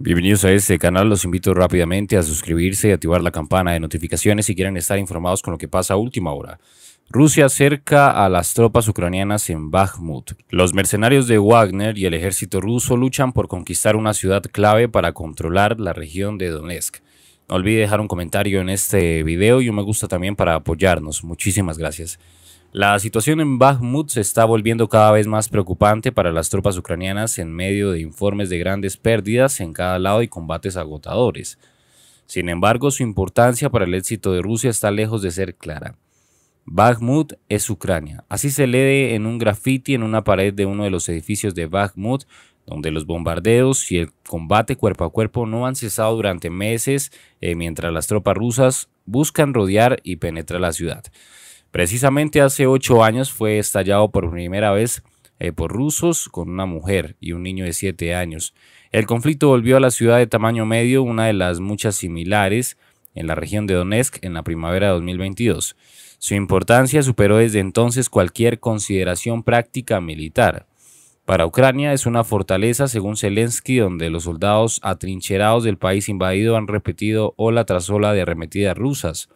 Bienvenidos a este canal, los invito rápidamente a suscribirse y activar la campana de notificaciones si quieren estar informados con lo que pasa a última hora. Rusia acerca a las tropas ucranianas en Bakhmut. Los mercenarios de Wagner y el ejército ruso luchan por conquistar una ciudad clave para controlar la región de Donetsk. No olvide dejar un comentario en este video y un me gusta también para apoyarnos. Muchísimas gracias. La situación en Bakhmut se está volviendo cada vez más preocupante para las tropas ucranianas en medio de informes de grandes pérdidas en cada lado y combates agotadores. Sin embargo, su importancia para el éxito de Rusia está lejos de ser clara. Bakhmut es Ucrania. Así se lee en un grafiti en una pared de uno de los edificios de Bakhmut, donde los bombardeos y el combate cuerpo a cuerpo no han cesado durante meses eh, mientras las tropas rusas buscan rodear y penetrar la ciudad. Precisamente hace ocho años fue estallado por primera vez eh, por rusos con una mujer y un niño de siete años. El conflicto volvió a la ciudad de tamaño medio, una de las muchas similares en la región de Donetsk en la primavera de 2022. Su importancia superó desde entonces cualquier consideración práctica militar. Para Ucrania es una fortaleza, según Zelensky, donde los soldados atrincherados del país invadido han repetido ola tras ola de arremetidas rusas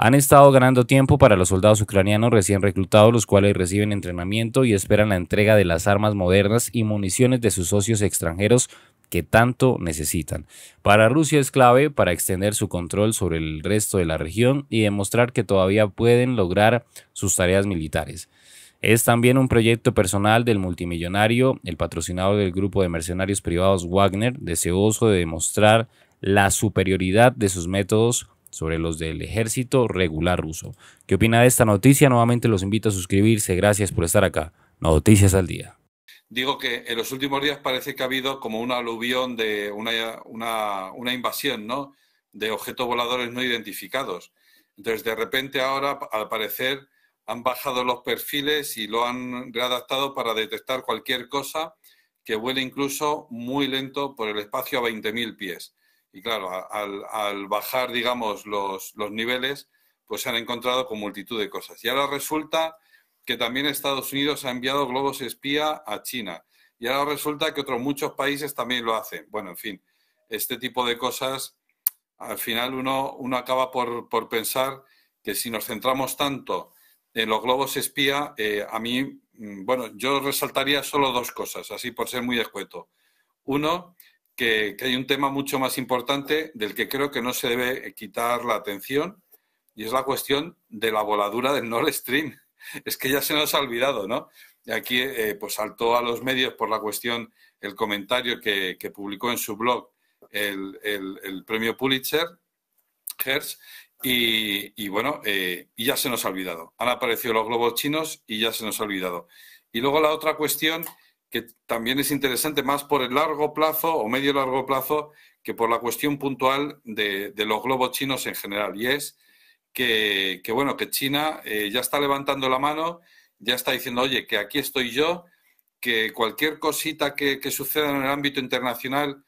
han estado ganando tiempo para los soldados ucranianos recién reclutados, los cuales reciben entrenamiento y esperan la entrega de las armas modernas y municiones de sus socios extranjeros que tanto necesitan. Para Rusia es clave para extender su control sobre el resto de la región y demostrar que todavía pueden lograr sus tareas militares. Es también un proyecto personal del multimillonario, el patrocinador del grupo de mercenarios privados Wagner, deseoso de demostrar la superioridad de sus métodos sobre los del ejército regular ruso. ¿Qué opina de esta noticia? Nuevamente los invito a suscribirse. Gracias por estar acá. Noticias al día. Digo que en los últimos días parece que ha habido como una aluvión de una, invasión, De objetos voladores no identificados. Entonces, de repente ahora, al parecer, han bajado los perfiles y lo han readaptado para detectar cualquier cosa que vuele incluso muy lento por el espacio a 20.000 pies. Y claro, al, bajar, digamos, los, niveles, pues se han encontrado con multitud de cosas. Y ahora resulta que también Estados Unidos ha enviado globos espía a China. Y ahora resulta que otros muchos países también lo hacen. Bueno, en fin, este tipo de cosas, al final uno, uno acaba por, pensar que si nos centramos tanto en los globos espía, eh, a mí, mm, bueno, yo resaltaría solo dos cosas, así por ser muy escueto. Uno, que, hay un tema mucho más importante del que creo que no se debe quitar la atención y es la cuestión de la voladura del Nord Stream. Es que ya se nos ha olvidado, ¿no? Aquí eh, pues saltó a los medios por la cuestión el comentario que, publicó en su blog el, premio Pulitzer, Hertz, y, bueno, eh, y ya se nos ha olvidado. Han aparecido los globos chinos y ya se nos ha olvidado. Y luego la otra cuestión que también es interesante más por el largo plazo o medio largo plazo que por la cuestión puntual de, los globos chinos en general. Y es que, bueno, que China eh, ya está levantando la mano, ya está diciendo, oye, que aquí estoy yo, que cualquier cosita que, suceda en el ámbito internacional,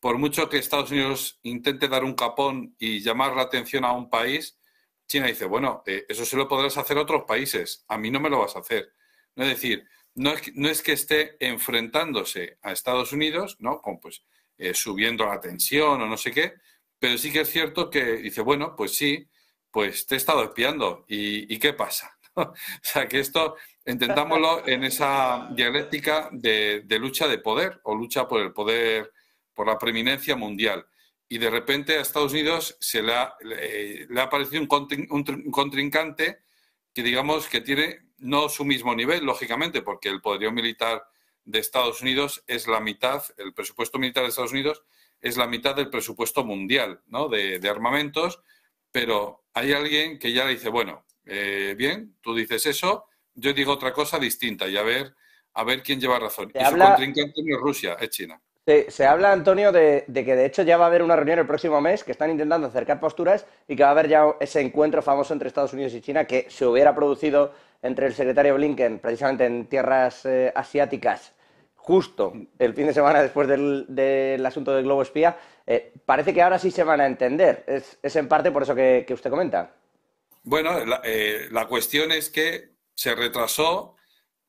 por mucho que Estados Unidos intente dar un capón y llamar la atención a un país, China dice, bueno, eh, eso se lo podrás hacer a otros países, a mí no me lo vas a hacer. ¿No? Es decir, no es, no es que esté enfrentándose a Estados Unidos, ¿no? pues, eh, subiendo la tensión o no sé qué, pero sí que es cierto que dice, bueno, pues sí, pues te he estado espiando y, ¿qué pasa? o sea, que esto intentámoslo en esa dialéctica de, lucha de poder o lucha por el poder, por la preeminencia mundial. Y de repente a Estados Unidos se le ha, eh, aparecido un, contrincante que digamos que tiene no su mismo nivel, lógicamente, porque el poderío militar de Estados Unidos es la mitad, el presupuesto militar de Estados Unidos es la mitad del presupuesto mundial ¿no? de, armamentos, pero hay alguien que ya le dice, bueno, eh, bien, tú dices eso, yo digo otra cosa distinta y a ver, a ver quién lleva razón. Y su no es Rusia, es China. Se, habla, Antonio, de, que de hecho ya va a haber una reunión el próximo mes que están intentando acercar posturas y que va a haber ya ese encuentro famoso entre Estados Unidos y China que se hubiera producido entre el secretario Blinken, precisamente en tierras eh, asiáticas, justo el fin de semana después del, asunto del globo espía. Eh, parece que ahora sí se van a entender. Es, en parte por eso que, usted comenta. Bueno, eh, la, cuestión es que se retrasó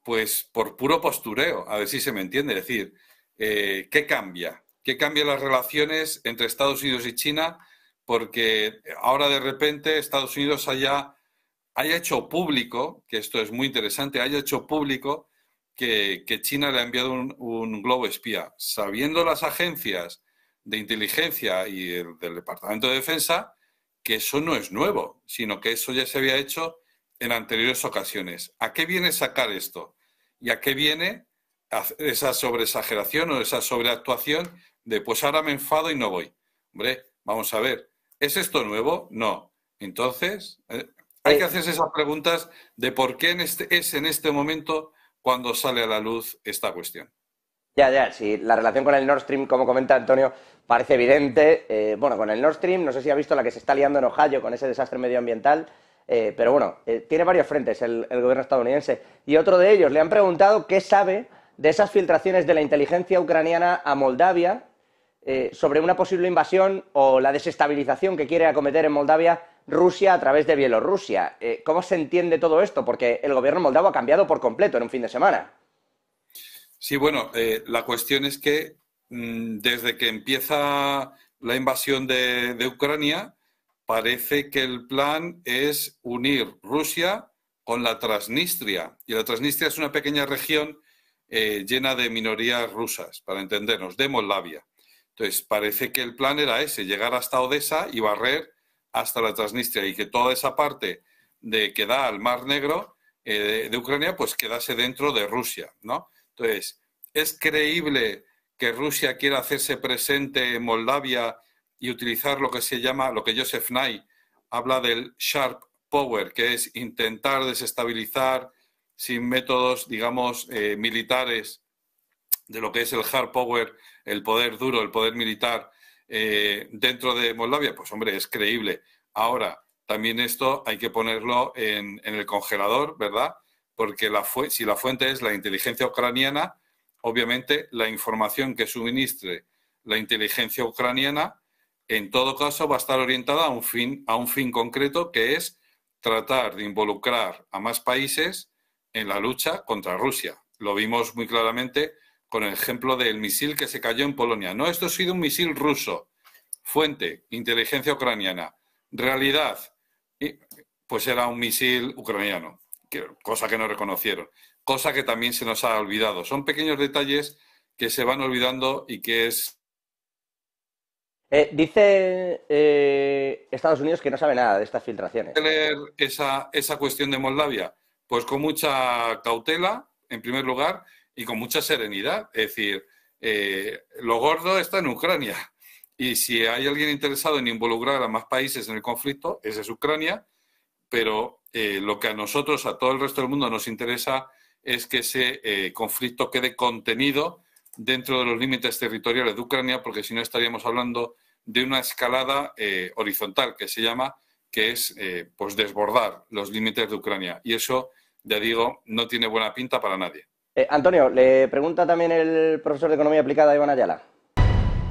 pues por puro postureo, a ver si se me entiende. Es decir, eh, ¿qué cambia? ¿Qué cambian las relaciones entre Estados Unidos y China? Porque ahora de repente Estados Unidos haya, hecho público, que esto es muy interesante, haya hecho público que, China le ha enviado un, globo espía. Sabiendo las agencias de inteligencia y del Departamento de Defensa que eso no es nuevo, sino que eso ya se había hecho en anteriores ocasiones. ¿A qué viene sacar esto? ¿Y a qué viene esa sobreexageración o esa sobreactuación de pues ahora me enfado y no voy. Hombre, vamos a ver, ¿es esto nuevo? No. Entonces, eh, hay que eh. hacerse esas preguntas de por qué este, es en este momento cuando sale a la luz esta cuestión. Ya, ya, sí, la relación con el Nord Stream, como comenta Antonio, parece evidente. Eh, bueno, con el Nord Stream, no sé si ha visto la que se está liando en Ohio con ese desastre medioambiental. pero bueno, tiene varios frentes el, gobierno estadounidense. Y otro de ellos, le han preguntado qué sabe de esas filtraciones de la inteligencia ucraniana a Moldavia eh, sobre una posible invasión o la desestabilización que quiere acometer en Moldavia Rusia a través de Bielorrusia. Eh, ¿Cómo se entiende todo esto? Porque el gobierno moldavo ha cambiado por completo en un fin de semana. Sí, bueno, eh, la cuestión es que mm, desde que empieza la invasión de Ucrania, parece que el plan es unir Rusia con la Transnistria. Y la Transnistria es una pequeña región eh, llena de minorías rusas, para entendernos, de Moldavia. Entonces, parece que el plan era ese, llegar hasta Odessa y barrer hasta la Transnistria y que toda esa parte de, que da al Mar Negro eh, de, Ucrania, pues quedase dentro de Rusia, ¿no? Entonces, ¿es creíble que Rusia quiera hacerse presente en Moldavia y utilizar lo que se llama, lo que Joseph Nye habla del sharp power, que es intentar desestabilizar, sin métodos, digamos, eh, militares de lo que es el hard power, el poder duro, el poder militar eh, dentro de Moldavia, pues hombre, es creíble. Ahora, también esto hay que ponerlo en, el congelador, ¿verdad? Porque si la fuente es la inteligencia ucraniana, obviamente la información que suministre la inteligencia ucraniana, en todo caso, va a estar orientada a un fin concreto, que es tratar de involucrar a más países en la lucha contra Rusia. Lo vimos muy claramente con el ejemplo del misil que se cayó en Polonia. No, esto ha sido un misil ruso. Fuente, inteligencia ucraniana. Realidad, pues era un misil ucraniano, cosa que no reconocieron, cosa que también se nos ha olvidado. Son pequeños detalles que se van olvidando y que es... Eh, dice eh, Estados Unidos que no sabe nada de estas filtraciones. Leer esa, esa cuestión de Moldavia pues con mucha cautela, en primer lugar, y con mucha serenidad. Es decir, eh, lo gordo está en Ucrania. Y si hay alguien interesado en involucrar a más países en el conflicto, ese es Ucrania. Pero eh, lo que a nosotros, a todo el resto del mundo, nos interesa es que ese eh, conflicto quede contenido dentro de los límites territoriales de Ucrania, porque si no estaríamos hablando de una escalada horizontal que se llama que es eh, pues desbordar los límites de Ucrania. Y eso, ya digo, no tiene buena pinta para nadie. Eh, Antonio, le pregunta también el profesor de Economía Aplicada, Iván Ayala.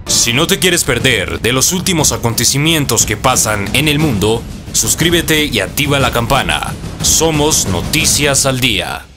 Si no te quieres perder de los últimos acontecimientos que pasan en el mundo, suscríbete y activa la campana. Somos Noticias al Día.